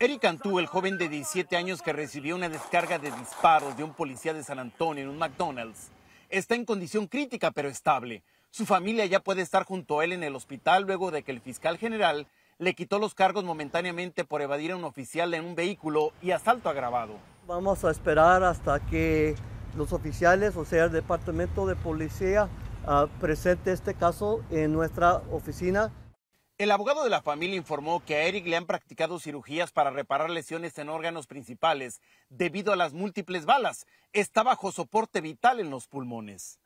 Eric Cantú, el joven de 17 años que recibió una descarga de disparos de un policía de San Antonio en un McDonald's, está en condición crítica pero estable. Su familia ya puede estar junto a él en el hospital luego de que el fiscal general le quitó los cargos momentáneamente por evadir a un oficial en un vehículo y asalto agravado. Vamos a esperar hasta que los oficiales, o sea, el departamento de policía, ah, presente este caso en nuestra oficina. El abogado de la familia informó que a Eric le han practicado cirugías para reparar lesiones en órganos principales debido a las múltiples balas. Está bajo soporte vital en los pulmones.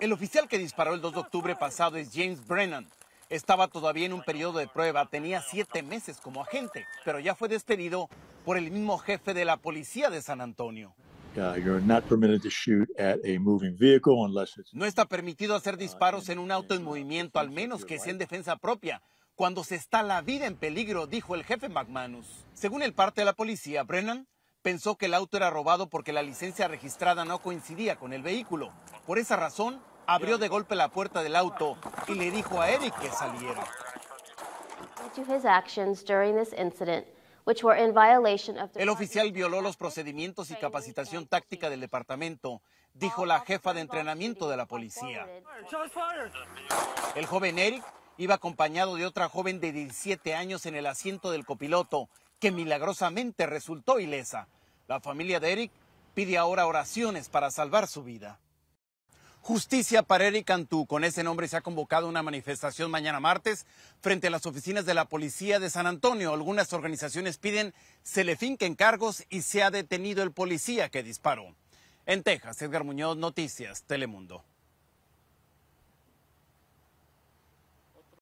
El oficial que disparó el 2 de octubre pasado es James Brennan. Estaba todavía en un periodo de prueba, tenía siete meses como agente, pero ya fue despedido por el mismo jefe de la policía de San Antonio. No está permitido hacer uh, disparos en un auto en uh, movimiento, al menos que sea en defensa propia, cuando se está la vida en peligro, dijo el jefe McManus. Según el parte de la policía, Brennan pensó que el auto era robado porque la licencia registrada no coincidía con el vehículo. Por esa razón, abrió de golpe la puerta del auto y le dijo a Eric que saliera. El oficial violó los procedimientos y capacitación táctica del departamento, dijo la jefa de entrenamiento de la policía. El joven Eric iba acompañado de otra joven de 17 años en el asiento del copiloto, que milagrosamente resultó ilesa. La familia de Eric pide ahora oraciones para salvar su vida. Justicia para Eric Cantú. Con ese nombre se ha convocado una manifestación mañana martes frente a las oficinas de la policía de San Antonio. Algunas organizaciones piden se le finquen cargos y se ha detenido el policía que disparó. En Texas, Edgar Muñoz, Noticias, Telemundo.